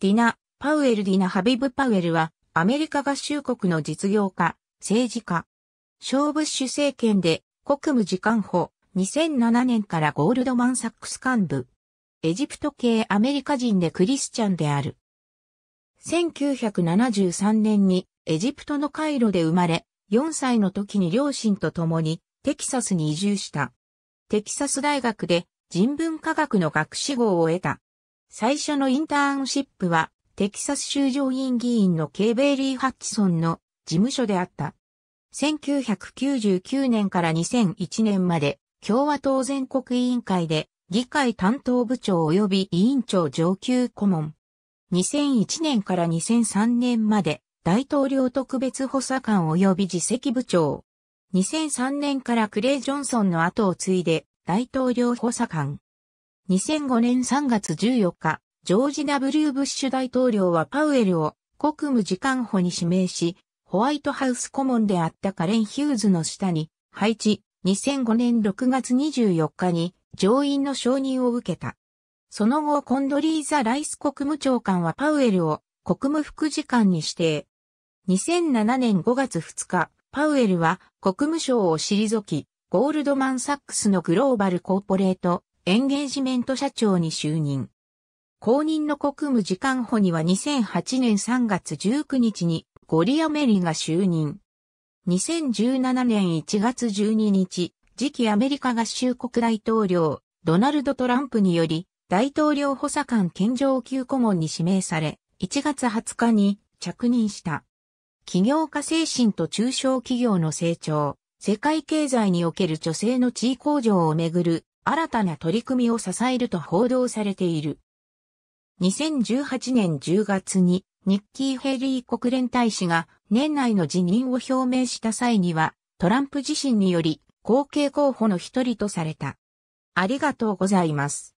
ディナ・パウエル・ディナ・ハビブ・パウエルは、アメリカ合衆国の実業家、政治家。小ブッシュ政権で、国務次官補、2007年からゴールドマンサックス幹部。エジプト系アメリカ人でクリスチャンである。1973年にエジプトのカイロで生まれ、4歳の時に両親と共にテキサスに移住した。テキサス大学で人文科学の学士号を得た。最初のインターンシップは、テキサス州上院議員のケーベイリー・ハッチソンの事務所であった。1999年から2001年まで、共和党全国委員会で、議会担当部長及び委員長上級顧問。2001年から2003年まで、大統領特別補佐官及び次席部長。2003年からクレイ・ジョンソンの後を継いで、大統領補佐官。2005年3月14日、ジョージ・ W・ ブッシュ大統領はパウエルを国務次官補に指名し、ホワイトハウス顧問であったカレン・ヒューズの下に配置、2005年6月24日に上院の承認を受けた。その後、コンドリーザ・ライス国務長官はパウエルを国務副次官に指定。2007年5月2日、パウエルは国務省を退き、ゴールドマン・サックスのグローバル・コーポレートエンゲージメント社長に就任。後任の国務次官補には2008年3月19日にゴリアメリが就任。2017年1月12日、次期アメリカ合衆国大統領、ドナルド・トランプにより、大統領補佐官兼上級顧問に指名され、1月20日に着任した。起業家精神と中小企業の成長、世界経済における女性の地位向上をめぐる新たな取り組みを支えると報道されている。2018年10月にニッキー・ヘリー国連大使が年内の辞任を表明した際にはトランプ自身により後継候補の一人とされた。ありがとうございます。